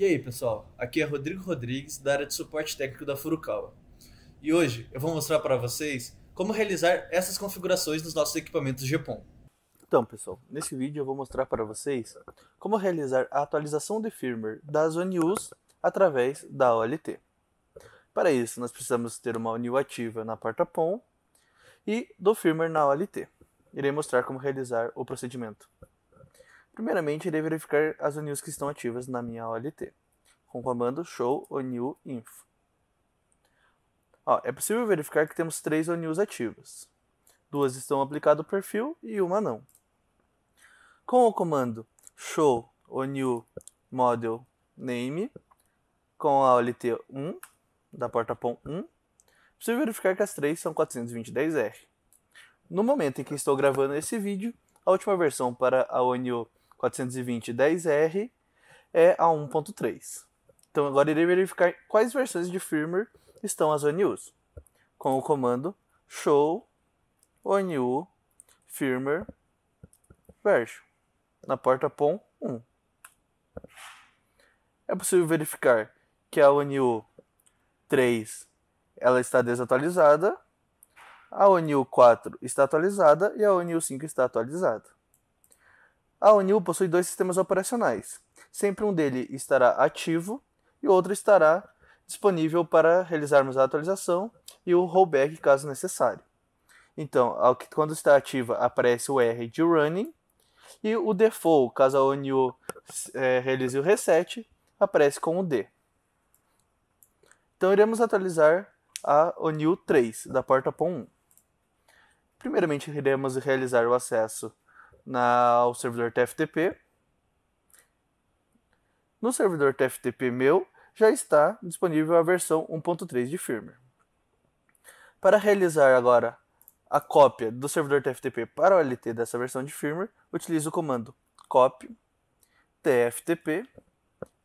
E aí, pessoal? Aqui é Rodrigo Rodrigues, da área de suporte técnico da Furukawa. E hoje eu vou mostrar para vocês como realizar essas configurações nos nossos equipamentos GPON. Então, pessoal, nesse vídeo eu vou mostrar para vocês como realizar a atualização de firmware das ONUs através da OLT. Para isso, nós precisamos ter uma ONU ativa na porta PON e do firmware na OLT. Irei mostrar como realizar o procedimento. Primeiramente, irei verificar as ONILs que estão ativas na minha OLT, com o comando show onil info. Ó, é possível verificar que temos três ONILs ativas. Duas estão aplicadas ao perfil e uma não. Com o comando show onil model name, com a OLT 1, da porta POM 1, é possível verificar que as três são 42010R. No momento em que estou gravando esse vídeo, a última versão para a ONU 420.10R é a 1.3. Então agora irei verificar quais versões de firmware estão as ONUs, com o comando show ONU firmware version na porta POM 1. É possível verificar que a ONU 3 ela está desatualizada, a ONU 4 está atualizada e a ONU 5 está atualizada. A ONU possui dois sistemas operacionais. Sempre um deles estará ativo e o outro estará disponível para realizarmos a atualização e o rollback caso necessário. Então, quando está ativa, aparece o R de running e o default, caso a ONU é, realize o reset, aparece com o D. Então, iremos atualizar a ONU 3 da porta POM 1. Primeiramente, iremos realizar o acesso na, servidor TFTP. No servidor TFTP meu, já está disponível a versão 1.3 de firmware. Para realizar agora a cópia do servidor TFTP para o LT dessa versão de firmware, utilizo o comando copy tftp,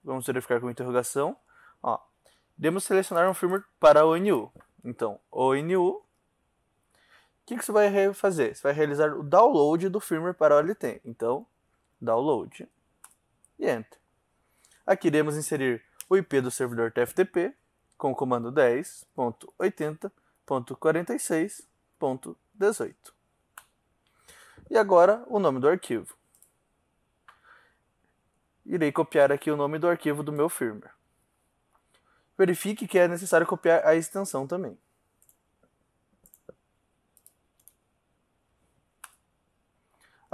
vamos verificar com interrogação, ó, devemos selecionar um firmware para o NU. Então, o NU o que, que você vai fazer? Você vai realizar o download do firmware para a OLT. Então, download e enter. Aqui iremos inserir o IP do servidor TFTP com o comando 10.80.46.18. E agora o nome do arquivo. Irei copiar aqui o nome do arquivo do meu firmware. Verifique que é necessário copiar a extensão também.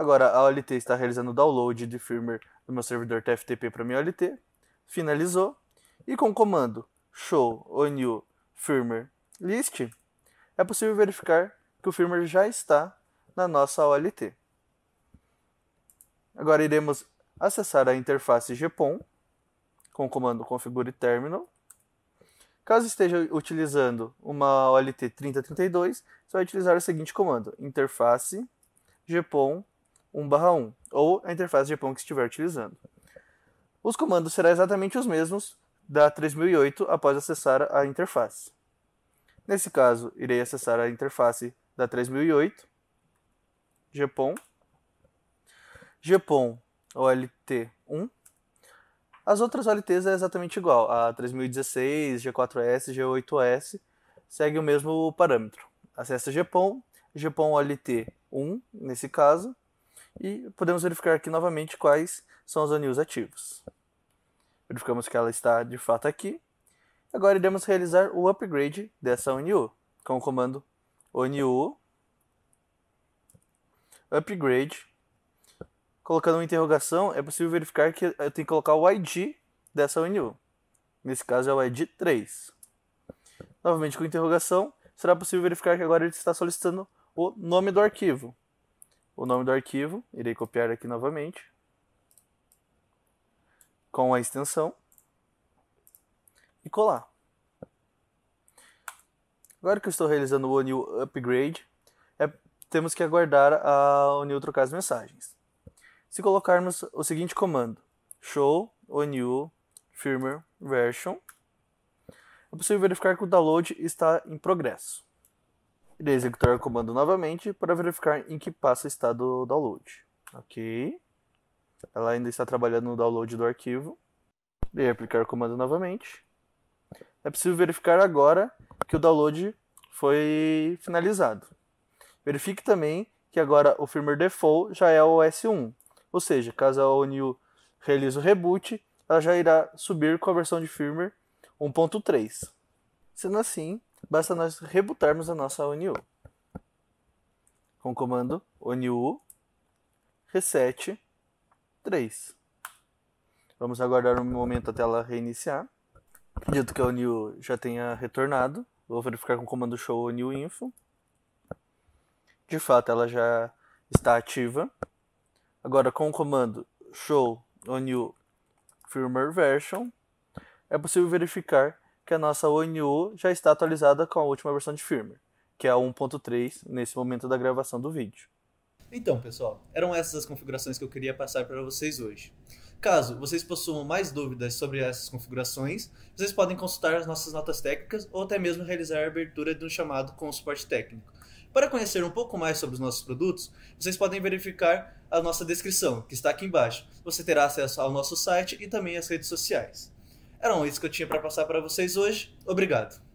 Agora, a OLT está realizando o download de firmware do meu servidor TFTP para minha OLT. Finalizou. E com o comando show ou new firmware list, é possível verificar que o firmware já está na nossa OLT. Agora iremos acessar a interface GPON com o comando configure terminal. Caso esteja utilizando uma OLT 3032, você vai utilizar o seguinte comando: interface gpon 1/1 ou a interface de GPON que estiver utilizando. Os comandos serão exatamente os mesmos da 3008 após acessar a interface. Nesse caso, irei acessar a interface da 3008, GPON, GPON OLT1. As outras OLTs é exatamente igual, a 3016, G4S, G8S, segue o mesmo parâmetro. Acessa GPON, GPON OLT1, nesse caso, e podemos verificar aqui novamente quais são os anil ativos. Verificamos que ela está de fato aqui. Agora iremos realizar o upgrade dessa ONU com o comando ONU upgrade. Colocando uma interrogação, é possível verificar que eu tenho que colocar o ID dessa ONU. Nesse caso é o ID 3. Novamente com interrogação, será possível verificar que agora ele está solicitando o nome do arquivo o nome do arquivo, irei copiar aqui novamente, com a extensão e colar. Agora que eu estou realizando o New Upgrade, é, temos que aguardar a New trocar as mensagens. Se colocarmos o seguinte comando, show new firmware version, é possível verificar que o download está em progresso. Irei executar o comando novamente para verificar em que passa está do download. Ok. Ela ainda está trabalhando no download do arquivo. Irei aplicar o comando novamente. É preciso verificar agora que o download foi finalizado. Verifique também que agora o firmware default já é o OS1. Ou seja, caso a ONU realize o reboot, ela já irá subir com a versão de firmware 1.3. Sendo assim, basta nós rebutarmos a nossa ONU. Com o comando ONU reset 3. Vamos aguardar um momento até ela reiniciar. Dito que a ONU já tenha retornado, vou verificar com o comando show ONU info. De fato, ela já está ativa. Agora, com o comando show ONU firmware version, é possível verificar que a nossa ONU já está atualizada com a última versão de firmware, que é a 1.3 nesse momento da gravação do vídeo. Então, pessoal, eram essas as configurações que eu queria passar para vocês hoje. Caso vocês possuam mais dúvidas sobre essas configurações, vocês podem consultar as nossas notas técnicas ou até mesmo realizar a abertura de um chamado com o suporte técnico. Para conhecer um pouco mais sobre os nossos produtos, vocês podem verificar a nossa descrição, que está aqui embaixo. Você terá acesso ao nosso site e também às redes sociais. Eram isso que eu tinha para passar para vocês hoje. Obrigado.